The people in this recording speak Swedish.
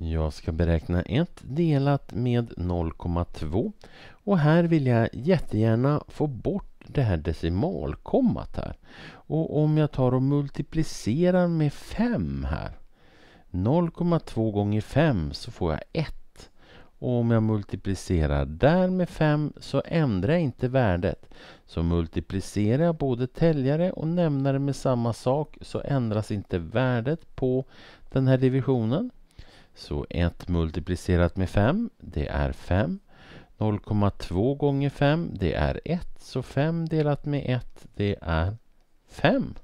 Jag ska beräkna 1 delat med 0,2 och här vill jag jättegärna få bort det här decimalkommat här. Och om jag tar och multiplicerar med 5 här 0,2 gånger 5 så får jag 1. Och om jag multiplicerar där med 5 så ändrar jag inte värdet. Så multiplicerar jag både täljare och nämnare med samma sak så ändras inte värdet på den här divisionen. Så 1 multiplicerat med 5, det är 5. 0,2 gånger 5, det är 1. Så 5 delat med 1, det är 5.